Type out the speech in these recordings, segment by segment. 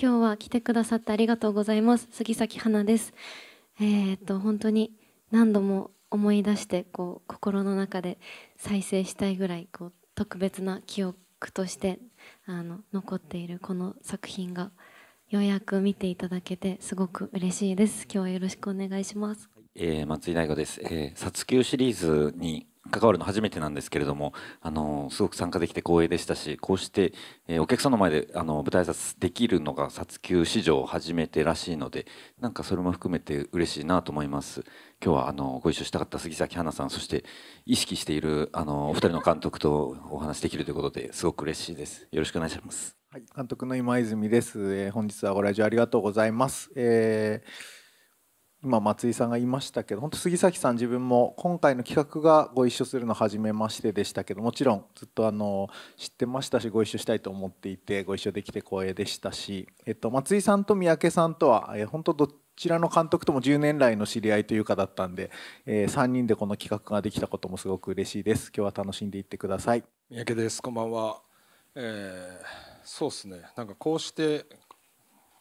今日は来てくださってありがとうございます杉咲花ですえー、っと本当に何度も思い出してこう心の中で再生したいぐらいこう特別な記憶としてあの残っているこの作品がようやく見ていただけてすごく嬉しいです今日はよろしくお願いしますえー、松井大吾です。えー、殺球シリーズに関わるの初めてなんですけれども、あのー、すごく参加できて光栄でしたし、こうして、えー、お客さんの前であの舞台挨拶できるのが殺球史上初めてらしいので、なんかそれも含めて嬉しいなと思います。今日はあのご一緒したかった杉咲花さん、そして意識しているあのお二人の監督とお話できるということですごく嬉しいです。よろしくお願いします。はい、監督の今泉です。えー、本日はご来場ありがとうございます。えー今松井さんがいましたけど本当杉崎さん自分も今回の企画がご一緒するの初めましてでしたけどもちろんずっとあの知ってましたしご一緒したいと思っていてご一緒できて光栄でしたし、えっと、松井さんと三宅さんとは、え本当どちらの監督とも10年来の知り合いというかだったんで、え3人でこの企画ができたこともすごく嬉しいです今日は楽しんでいってください三宅ですこんばんは、えー、そうですねなんかこうして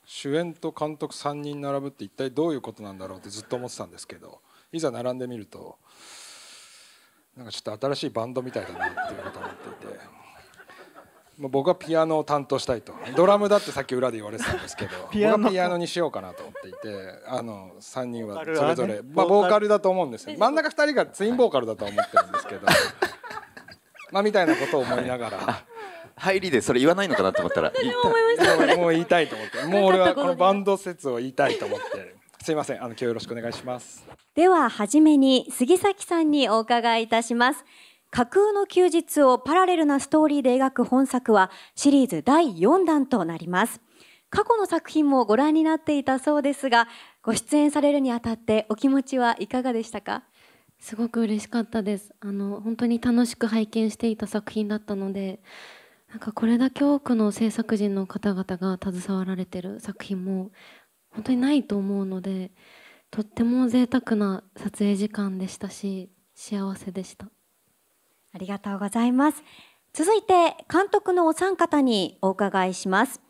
主演と監督3人並ぶって一体どういうことなんだろうってずっと思ってたんですけどいざ並んでみるとなんかちょっと新しいバンドみたいだなっていうことを思っていて。僕はピアノを担当したいとドラムだってさっき裏で言われてたんですけど 僕はピアノにしようかなと思っていてあの3人はそれぞれ、まあ、ボーカルだと思うんです真ん中2人がツインボーカルだと思ってるんですけど まあみたいなことを思いながら入りでそれ言わないのかなと思ったらもう言いたいと思ってもう俺はこのバンド説を言いたいと思って。すいません、あの今日よろしくお願いします。では、初めに杉崎さんにお伺いいたします。架空の休日をパラレルなストーリーで描く本作はシリーズ第4弾となります。過去の作品もご覧になっていたそうですが、ご出演されるにあたってお気持ちはいかがでしたかすごく嬉しかったです。あの本当に楽しく拝見していた作品だったので、なんかこれだけ多くの制作人の方々が携わられてる作品も本当にないと思うのでとっても贅沢な撮影時間でしたし幸せでしたありがとうございます続いて監督のお三方にお伺いします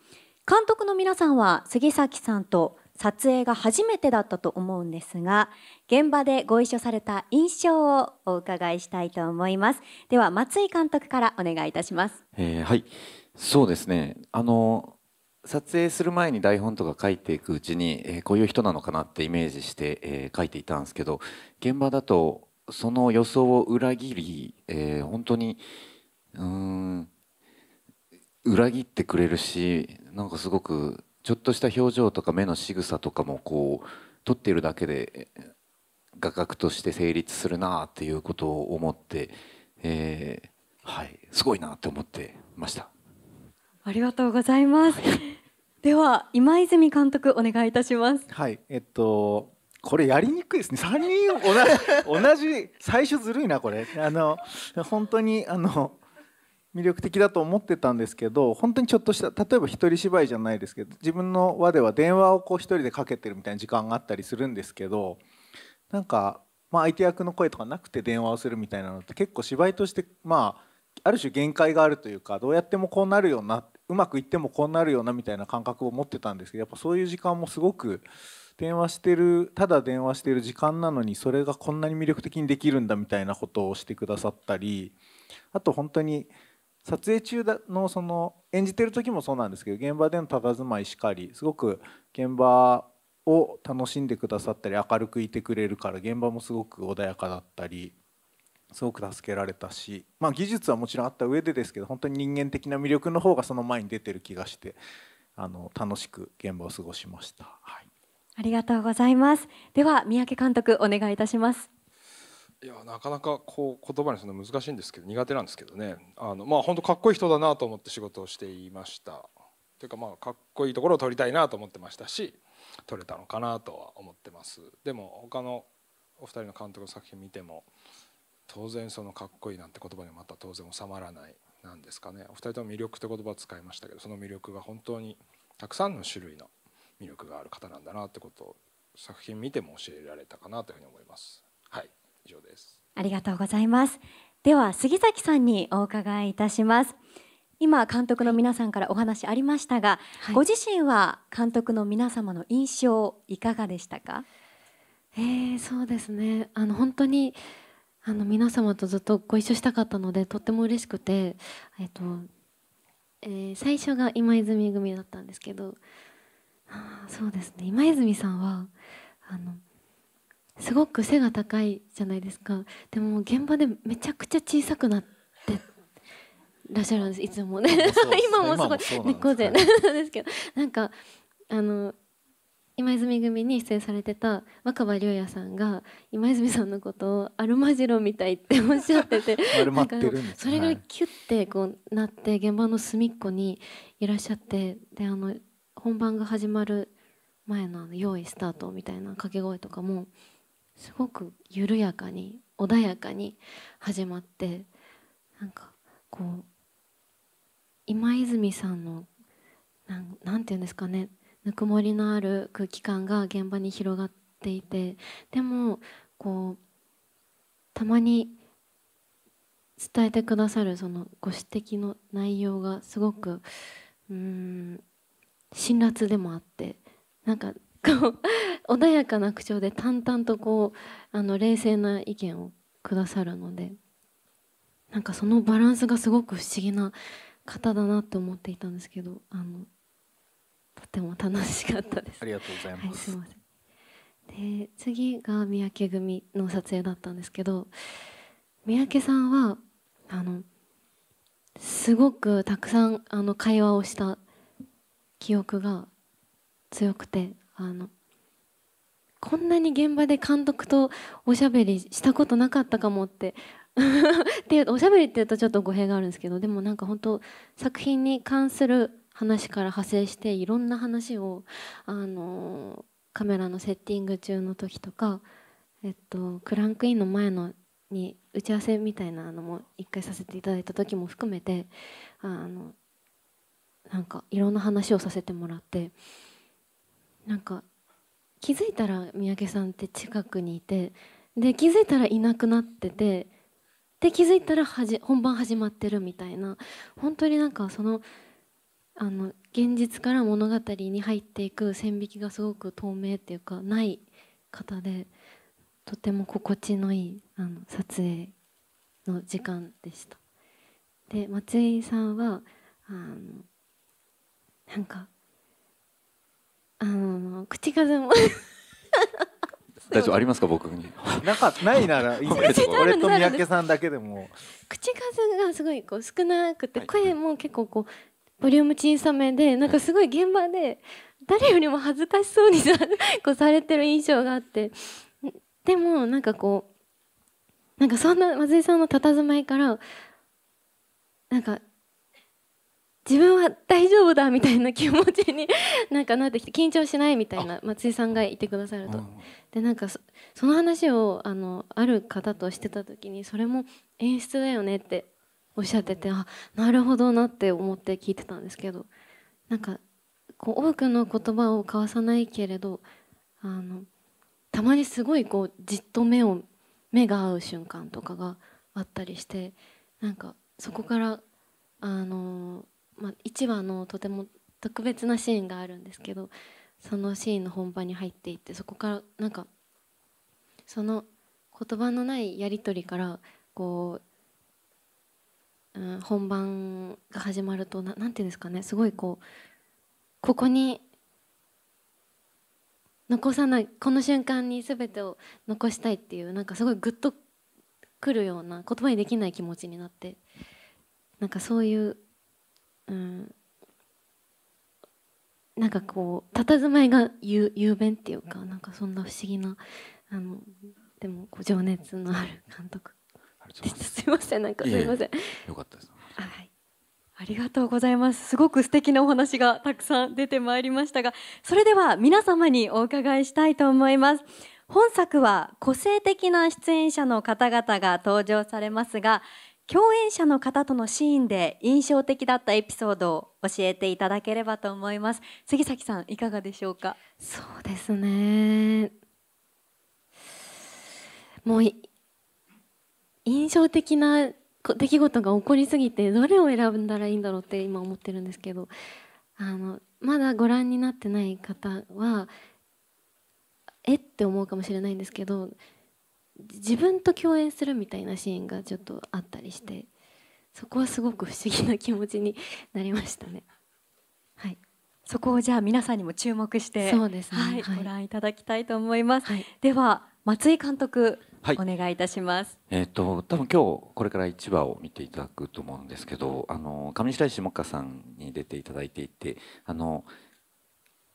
監督の皆さんは杉崎さんと撮影が初めてだったと思うんですが現場でご一緒された印象をお伺いしたいと思いますでは松井監督からお願いいたします、えー、はいそうですねあの撮影する前に台本とか書いていくうちに、えー、こういう人なのかなってイメージして、えー、書いていたんですけど現場だとその予想を裏切り、えー、本当にうん裏切ってくれるしなんかすごくちょっとした表情とか目の仕草とかもこう撮っているだけで画角として成立するなあっていうことを思って、えー、はいすごいなって思ってましたありがとうございます、はい、では今泉監督お願いいたしますはいえっとこれやりにくいですね3人 同じ同じ最初ずるいなこれあの本当にあの魅力的だと思ってたんですけど本当にちょっとした例えば一人芝居じゃないですけど自分の輪では電話をこう一人でかけてるみたいな時間があったりするんですけどなんか、まあ、相手役の声とかなくて電話をするみたいなのって結構芝居としてまあある種限界があるというかどうやってもこうなるようなうまくいってもこうなるようなみたいな感覚を持ってたんですけどやっぱそういう時間もすごく電話してるただ電話してる時間なのにそれがこんなに魅力的にできるんだみたいなことをしてくださったりあと本当に撮影中のその演じてる時もそうなんですけど現場での佇まいしかりすごく現場を楽しんでくださったり明るくいてくれるから現場もすごく穏やかだったりすごく助けられたし、まあ、技術はもちろんあった上でですけど本当に人間的な魅力の方がその前に出てる気がしてあの楽しく現場を過ごしました、はい、ありがとうございますでは三宅監督お願いいたしますいやなかなかこう言葉にするの難しいんですけど苦手なんですけどねあのまあ本当かっこいい人だなと思って仕事をしていましたというかまあかっこいいところを撮りたいなと思ってましたし撮れたのかなとは思ってますでも他のお二人の監督の作品見ても当然そのかっこいいなんて言葉にまた当然収まらないなんですかねお二人とも魅力って言葉を使いましたけどその魅力が本当にたくさんの種類の魅力がある方なんだなってことを作品見ても教えられたかなというふうに思います。以上ですありがとうございますでは杉崎さんにお伺いいたします今監督の皆さんからお話ありましたが、はい、ご自身は監督の皆様の印象いかがでしたか、えー、そうですねあの本当にあの皆様とずっとご一緒したかったのでとっても嬉しくて、えっとえー、最初が今泉組だったんですけどあそうですね今泉さんはあのすごく背が高いじゃないですかでも現場でめちゃくちゃ小さくなってらっしゃるんですいつもね 今もすごい猫背なんですけどなんかあの今泉組に出演されてた若葉龍也さんが今泉さんのことをアルマジロみたいっておっしゃってて なんかそれがキュッてこうなって現場の隅っこにいらっしゃってであの本番が始まる前のあの用意スタートみたいな掛け声とかもすごく緩やかに穏やかに始まってなんかこう今泉さんのなんなんていうんですかねぬくもりのある空気感が現場に広がっていてでもこうたまに伝えてくださるそのご指摘の内容がすごくうん辛辣でもあってなんかこう穏やかな口調で淡々とこうあの冷静な意見をくださるのでなんかそのバランスがすごく不思議な方だなって思っていたんですけどあのとても楽しかったです。ありがとうございます。はい、すまで次が三宅組の撮影だったんですけど三宅さんはあのすごくたくさんあの会話をした記憶が強くてあのこんなに現場で監督とおしゃべりしたことなかったかもってで おしゃべりって言うとちょっと語弊があるんですけどでもなんか本当作品に関する話から派生していろんな話をあのカメラのセッティング中の時とか、えっと、クランクインの前のに打ち合わせみたいなのも一回させていただいた時も含めてあのなんかいろんな話をさせてもらって。なんか気づいたら三宅さんって近くにいてで気づいたらいなくなっててで気づいたらはじ本番始まってるみたいな本当になんかそのあの現実から物語に入っていく線引きがすごく透明っていうかない方でとても心地のいいあの撮影の時間でした。で松井さんはあのなんかあの口数も 大丈夫ありますか僕になかないなら 俺と三宅さんだけでも口数がすごいこう少なくて、声も結構こうボリューム小さめでなんかすごい現場で誰よりも恥ずかしそうにさ こうされてる印象があってでもなんかこうなんかそんな松井さんの佇まいからなんか自分は大丈夫だみたいな気持ちに なんかなってきて緊張しないみたいな松井さんがいてくださると。でなんかその話をあのある方としてた時にそれも演出だよねっておっしゃっててあなるほどなって思って聞いてたんですけどなんかこう多くの言葉を交わさないけれどあのたまにすごいこうじっと目を目が合う瞬間とかがあったりしてなんかそこからあのーまあ、1話のとても特別なシーンがあるんですけどそのシーンの本番に入っていってそこからなんかその言葉のないやり取りからこう、うん、本番が始まるとななんていうんですかねすごいこうここに残さないこの瞬間に全てを残したいっていうなんかすごいグッとくるような言葉にできない気持ちになってなんかそういううん、なんかこう佇まいが雄弁っていうかなんかそんな不思議なあのでもこう情熱のある監督でしたすいませんなんかすいませんよかったですはいありがとうございます。すごく素敵なお話がたくさん出てまいりましたが、それでは皆様にお伺いしたいと思います。本作は個性的な出演者の方々が登場されますが、共演者の方とのシーンで印象的だったエピソードを教えていただければと思います杉崎さんいかがでしょうかそうですねもう印象的な出来事が起こりすぎてどれを選んだらいいんだろうって今思ってるんですけどあのまだご覧になってない方はえって思うかもしれないんですけど自分と共演するみたいなシーンがちょっとあったりしてそこはすごく不思議な気持ちになりましたね。はいそこをじゃあ皆さんにも注目してそうですね、ね、はい、ご覧いただきたいと思います。はい、では松井監督、はい、お願いいたします。えっ、ー、と多分今日これから1話を見ていただくと思うんですけど、あの上白石萌歌さんに出ていただいていて、あの。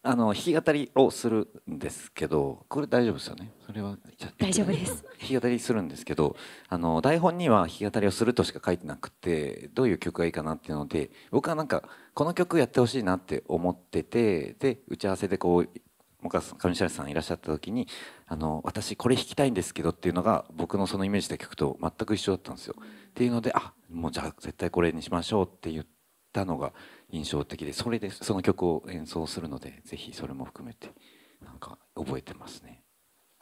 あの弾き語りをするんですけどこれ大丈夫ですよねそれは大丈夫です弾き語りするんですけどあの台本には弾き語りをするとしか書いてなくてどういう曲がいいかなっていうので僕はなんかこの曲やってほしいなって思っててで打ち合わせでこう昔上白石さんいらっしゃった時にあの私これ弾きたいんですけどっていうのが僕のそのイメージで曲と全く一緒だったんですよ。っていうのであもうじゃあ絶対これにしましょうって言って。たのが印象的でそれでその曲を演奏するのでぜひそれも含めてなんか覚えてますね。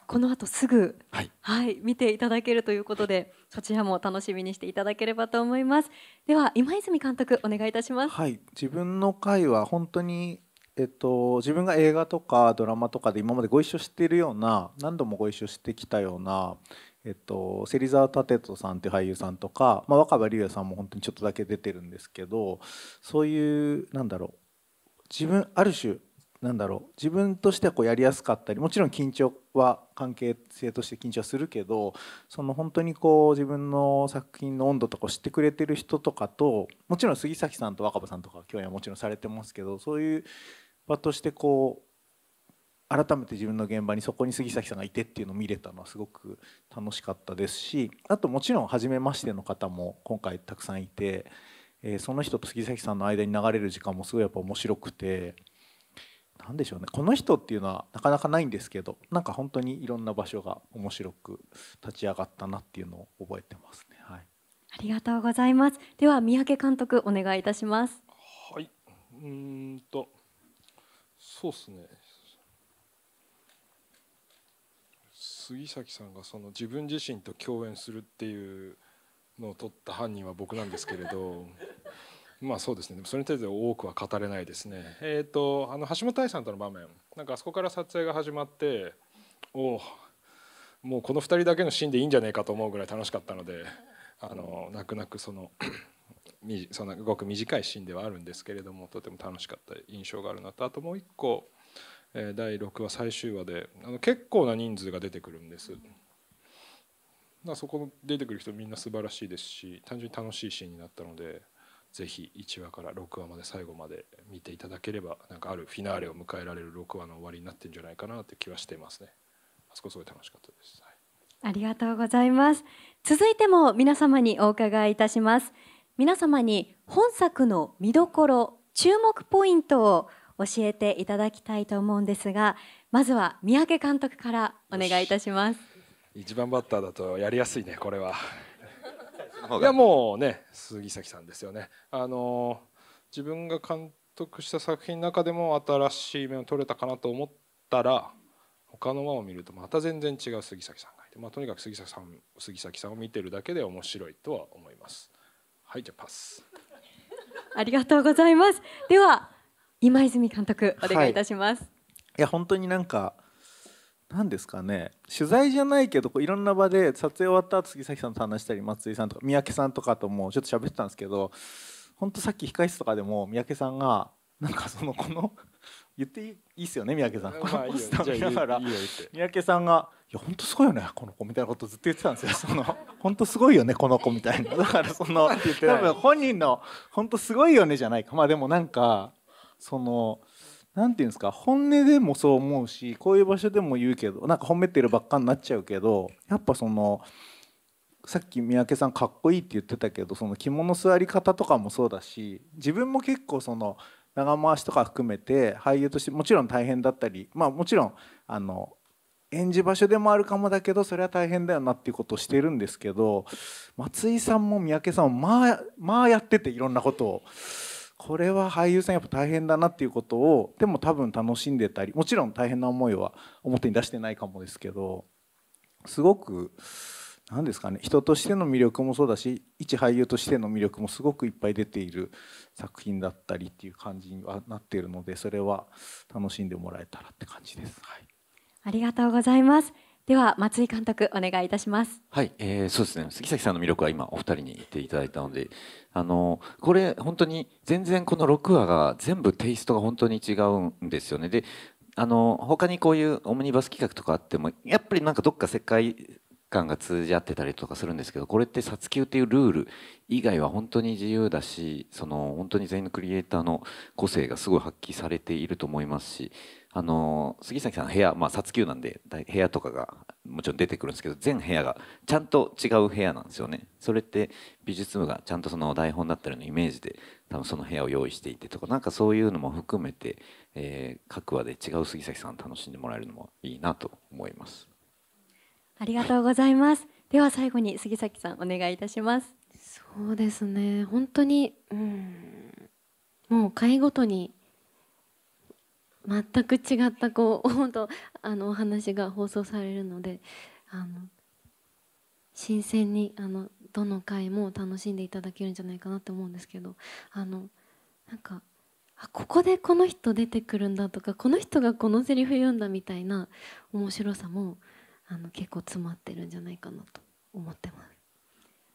この後すぐ、はい、はい、見ていただけるということで、そちらも楽しみにしていただければと思います。では、今泉監督、お願いいたします。はい、自分の回は本当に、えっと、自分が映画とかドラマとかで今までご一緒しているような、何度もご一緒してきたような。えっと、芹沢立人さんっていう俳優さんとか、まあ、若葉龍也さんも本当にちょっとだけ出てるんですけどそういうなんだろう自分ある種なんだろう自分としてはこうやりやすかったりもちろん緊張は関係性として緊張はするけどその本当にこう自分の作品の温度とかを知ってくれてる人とかともちろん杉咲さんと若葉さんとか共演はもちろんされてますけどそういう場としてこう改めて自分の現場にそこに杉崎さんがいてっていうのを見れたのはすごく楽しかったですしあともちろん初めましての方も今回たくさんいて、えー、その人と杉崎さんの間に流れる時間もすごいやっぱ面白くて何でしょうねこの人っていうのはなかなかないんですけどなんか本当にいろんな場所が面白く立ち上がったなっていうのを覚えてますね。はい、ありがとうございます。では三宅監督お願いいたします。はい、うんと、そうですね。杉咲さんがその自分自身と共演するっていうのを取った犯人は僕なんですけれど まあそうですねでもそれについて多くは語れないですねえー、とあの橋本愛さんとの場面なんかあそこから撮影が始まっておおもうこの2人だけのシーンでいいんじゃねえかと思うぐらい楽しかったのであの泣く泣くその そのごく短いシーンではあるんですけれどもとても楽しかった印象があるなとあともう一個第6話最終話であの結構な人数が出てくるんです。だそこの出てくる人みんな素晴らしいですし単純に楽しいシーンになったのでぜひ1話から6話まで最後まで見ていただければなんかあるフィナーレを迎えられる6話の終わりになってるんじゃないかなって気はしてますね。あそこすごい楽しかったです、はい、ありがとうございます続いても皆様にお伺いいたします皆様に本作の見どころ注目ポイントを教えていただきたいと思うんですがまずは三宅監督からお願いいたします一番バッターだとやりやすいねこれはいやもうね杉崎さんですよねあの自分が監督した作品の中でも新しい目を取れたかなと思ったら他の輪を見るとまた全然違う杉崎さんがいて、まあ、とにかく杉崎さん杉崎さんを見てるだけで面白いとは思いますはいじゃあパスありがとうございますでは今泉監督お願いいたします、はい、いや本当になんか何ですかね取材じゃないけどこういろんな場で撮影終わった杉崎さんと話したり松井さんとか三宅さんとかともちょっと喋ってたんですけど本当さっき控室とかでも三宅さんがなんかそのこの言っていいっすよね三宅さん、まあ、このポスター見ながら三宅さんが「いや本当すごいよねこの子」みたいなことずっと言ってたんですよ「その本当すごいよねこの子」みたいなだからその多分本人の「本当すごいよね」じゃないかまあでもなんかその何て言うんですか本音でもそう思うしこういう場所でも言うけどなんか褒めてるばっかになっちゃうけどやっぱそのさっき三宅さんかっこいいって言ってたけどその着物座り方とかもそうだし自分も結構その長回しとか含めて俳優としてもちろん大変だったりまあもちろんあの演じ場所でもあるかもだけどそれは大変だよなっていうことをしてるんですけど松井さんも三宅さんもまあまあやってていろんなことをこれは俳優さんやっぱ大変だなっていうことをでも多分楽しんでたりもちろん大変な思いは表に出してないかもですけどすごく何ですかね人としての魅力もそうだし一俳優としての魅力もすごくいっぱい出ている作品だったりっていう感じにはなっているのでそれは楽しんでもらえたらって感じです。はい、ありがとうございますでは松井監督お願いいたします。はい、えー、そうですね。杉崎さんの魅力は今お二人に言っていただいたので、あのこれ本当に全然この6話が全部テイストが本当に違うんですよね。で、あの他にこういうオムニバス企画とかあってもやっぱりなんかどっか世界感が通じ合ってたりとかするんですけどこれって「殺球」っていうルール以外は本当に自由だしその本当に全員のクリエイターの個性がすごい発揮されていると思いますしあの杉崎さんの部屋まあ撮休なんで部屋とかがもちろん出てくるんですけど全部屋がちゃんと違う部屋なんですよねそれって美術部がちゃんとその台本だったりのイメージで多分その部屋を用意していてとかなんかそういうのも含めて、えー、各話で違う杉崎さん楽しんでもらえるのもいいなと思いますありがとうございます、はい、では最後に杉崎さんお願いいたしますそうですね本当にうんもう回ごとに全く違ったこう 本当あのお話が放送されるのであの新鮮にあのどの回も楽しんでいただけるんじゃないかなと思うんですけどあのなんかあここでこの人出てくるんだとかこの人がこのセリフ読んだみたいな面白さもあの結構詰まってるんじゃないかなと思ってます。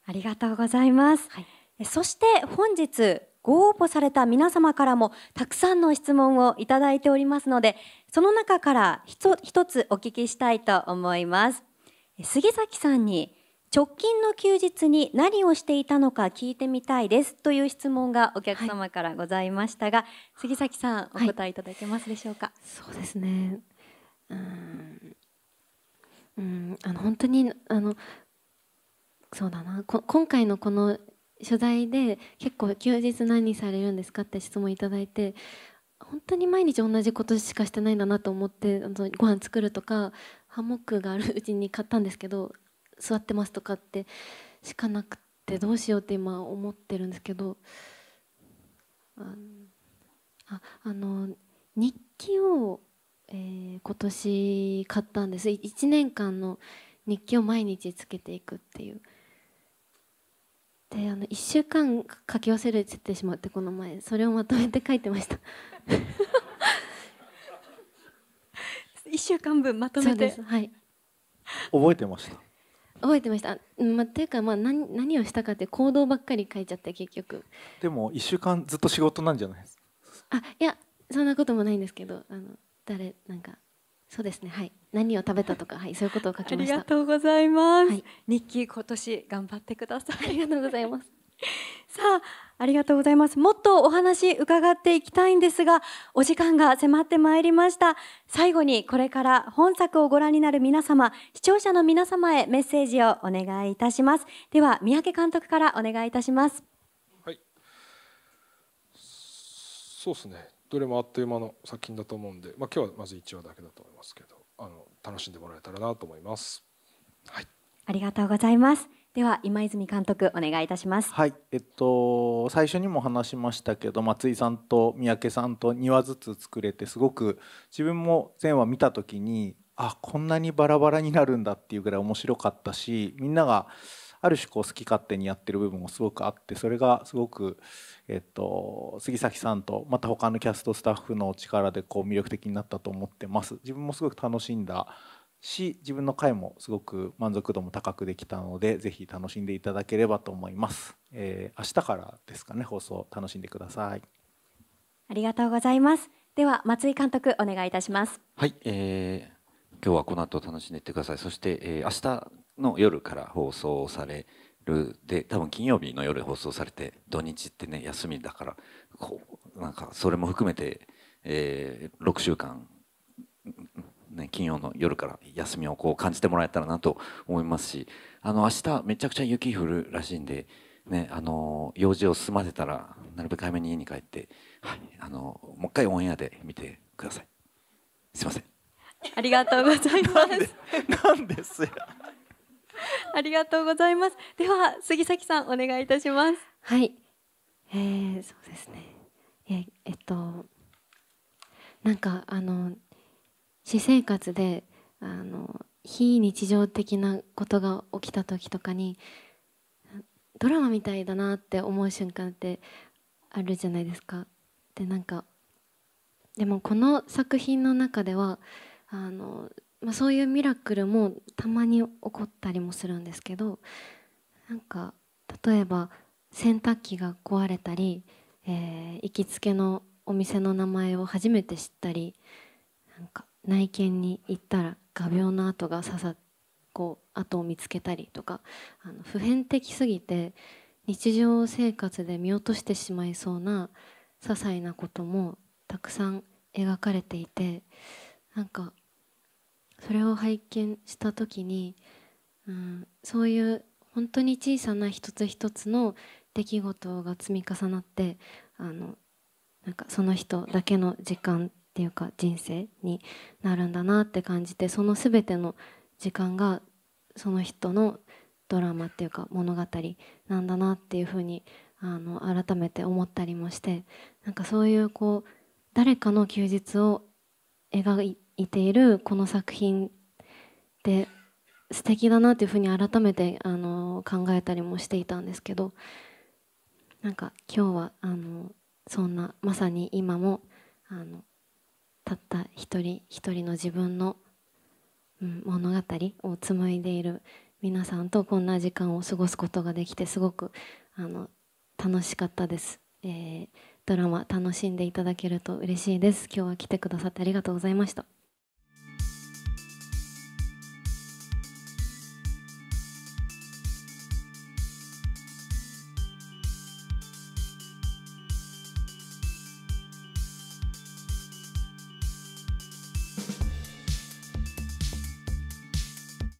ありがとうございます、はい、そして本日ご応募された皆様からもたくさんの質問をいただいておりますのでその中から一つお聞きしたいと思います杉崎さんに直近の休日に何をしていたのか聞いてみたいですという質問がお客様からございましたが、はい、杉崎さんお答えいただけますでしょうか、はい、そうですねうんうんあの本当にあのそうだな今回のこの取材で結構休日何されるんですかって質問いただいて本当に毎日同じことしかしてないんだなと思ってあのご飯作るとかハンモックがあるうちに買ったんですけど座ってますとかってしかなくてどうしようって今思ってるんですけどああの日記を、えー、今年買ったんです1年間の日記を毎日つけていくっていう。であの1週間書き忘れてしまってこの前それをまとめて書いてました1 週間分まとめてはい覚えてました覚えてましたまあ、ていうかまあ何何をしたかって行動ばっかり書いちゃって結局でも1週間ずっと仕事なんじゃないですかあいやそんなこともないんですけどあの誰なんかそうですね、はい、何を食べたとか、はい、そういうことを書きました。ありがとうございます。はい、日記今年頑張ってください。ありがとうございます。さあ、ありがとうございます。もっとお話伺っていきたいんですが、お時間が迫ってまいりました。最後にこれから本作をご覧になる皆様、視聴者の皆様へメッセージをお願いいたします。では、三宅監督からお願いいたします。はい。そうですね。どれもあっという間の作品だと思うんで、まあ、今日はまず1話だけだと思いますけどあの楽しんでもらえたらなと思います。はい、ありがとうございますでは今泉監督お願いいたします。はい、えっと最初にも話しましたけど、松井さんと三宅さんと2話ずつ作れてすごく自分も前話見た時にあこんなにバラバラになるんだっていうぐらい面白かったし、みんながある種こう好き勝手にやってる部分もすごくあってそれがすごく、えっと、杉咲さんとまた他のキャストスタッフの力でこう魅力的になったと思ってます自分もすごく楽しんだし自分の回もすごく満足度も高くできたのでぜひ楽しんでいただければと思います、えー、明日からですかね放送楽しんでくださいありがとうございますでは松井監督お願いいたしますはい、えー、今日はこの後楽しんでいってくださいそして、えー、明日の夜から放送されるで多分金曜日の夜放送されて土日ってね休みだからこうなんかそれも含めて、えー、6週間、ね、金曜の夜から休みをこう感じてもらえたらなと思いますしあの明日めちゃくちゃ雪降るらしいんで。ね、あの用事を済ませたらなるべく早めに家に帰って、はい、あのもう一回オンエアで見てくださいすいませんありがとうございますなんですよありがとうございます。では杉崎さんお願いいたします。はい。えー、そうですね。ええっとなんかあの私生活であの非日常的なことが起きた時とかにドラマみたいだなって思う瞬間ってあるじゃないですか。でなんかでもこの作品の中ではあのまあ、そういうミラクルもたまに起こったりもするんですけどなんか例えば洗濯機が壊れたり、えー、行きつけのお店の名前を初めて知ったりなんか内見に行ったら画鋲の跡が刺さっこう跡を見つけたりとかあの普遍的すぎて日常生活で見落としてしまいそうな些細なこともたくさん描かれていてなんかそれを拝見した時に、うん、そういう本当に小さな一つ一つの出来事が積み重なってあのなんかその人だけの時間っていうか人生になるんだなって感じてその全ての時間がその人のドラマっていうか物語なんだなっていうふうにあの改めて思ったりもしてなんかそういうこう誰かの休日を描いて。いているこの作品で素敵だなっていうふうに改めてあの考えたりもしていたんですけどなんか今日はあのそんなまさに今もあのたった一人一人の自分の、うん、物語を紡いでいる皆さんとこんな時間を過ごすことができてすごくあの楽しかったです、えー、ドラマ楽しんでいただけると嬉しいです今日は来てくださってありがとうございました